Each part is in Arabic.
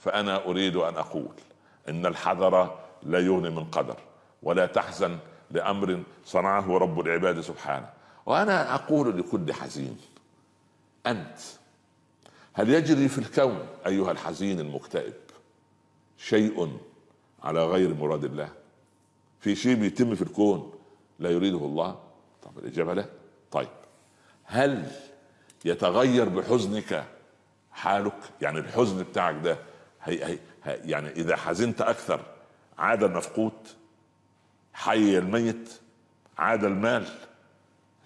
فأنا أريد أن أقول إن الحذر لا يغني من قدر ولا تحزن لأمر صنعه رب العباد سبحانه وأنا أقول لكل حزين أنت هل يجري في الكون أيها الحزين المكتئب شيء على غير مراد الله في شيء بيتم في الكون لا يريده الله طب الإجابة لا طيب هل يتغير بحزنك حالك يعني الحزن بتاعك ده هي هي يعني إذا حزنت أكثر عاد المفقود حي الميت عاد المال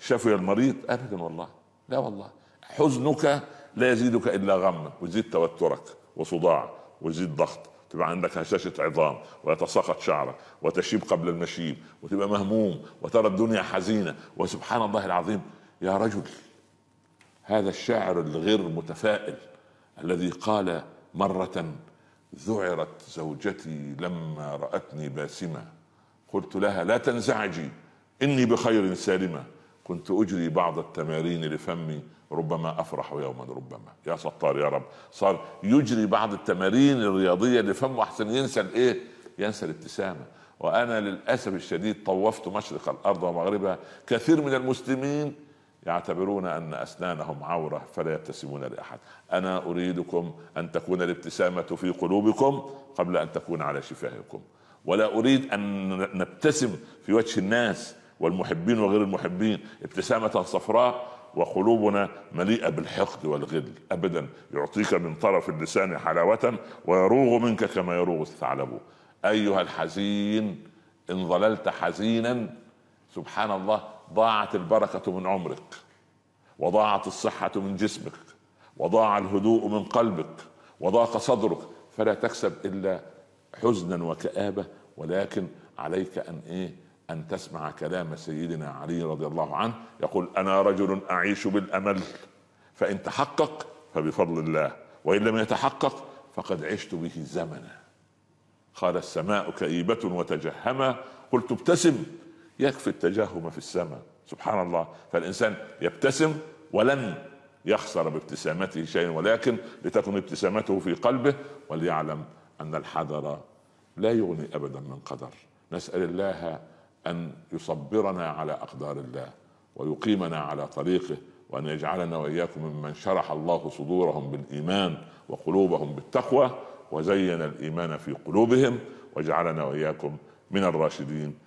شفي المريض أبدا والله لا والله حزنك لا يزيدك إلا غما ويزيد توترك وصداع ويزيد ضغط تبقى عندك هشاشة عظام ويتساقط شعرك وتشيب قبل المشيب وتبقى مهموم وترى الدنيا حزينة وسبحان الله العظيم يا رجل هذا الشاعر الغير متفائل الذي قال مرة ذعرت زوجتي لما رأتني باسمة قلت لها لا تنزعجي إني بخير سالمة كنت أجري بعض التمارين لفمي ربما أفرح يوما ربما يا ستار يا رب صار يجري بعض التمارين الرياضية لفمه أحسن ينسى الإيه ينسى الابتسامة وأنا للأسف الشديد طوفت مشرق الأرض ومغربها كثير من المسلمين يعتبرون ان اسنانهم عوره فلا يبتسمون لاحد انا اريدكم ان تكون الابتسامه في قلوبكم قبل ان تكون على شفاهكم ولا اريد ان نبتسم في وجه الناس والمحبين وغير المحبين ابتسامه صفراء وقلوبنا مليئه بالحقد والغل ابدا يعطيك من طرف اللسان حلاوه ويروغ منك كما يروغ الثعلب ايها الحزين ان ظللت حزينا سبحان الله ضاعت البركه من عمرك وضاعت الصحه من جسمك وضاع الهدوء من قلبك وضاق صدرك فلا تكسب الا حزنا وكابه ولكن عليك ان ايه ان تسمع كلام سيدنا علي رضي الله عنه يقول انا رجل اعيش بالامل فان تحقق فبفضل الله وان لم يتحقق فقد عشت به زمنا قال السماء كئيبه وتجهما قلت ابتسم يكفي التجهم في السماء سبحان الله فالإنسان يبتسم ولن يخسر بابتسامته شيئا ولكن لتكن ابتسامته في قلبه وليعلم أن الحذر لا يغني أبدا من قدر نسأل الله أن يصبرنا على أقدار الله ويقيمنا على طريقه وأن يجعلنا وإياكم ممن شرح الله صدورهم بالإيمان وقلوبهم بالتقوى وزين الإيمان في قلوبهم وجعلنا وإياكم من الراشدين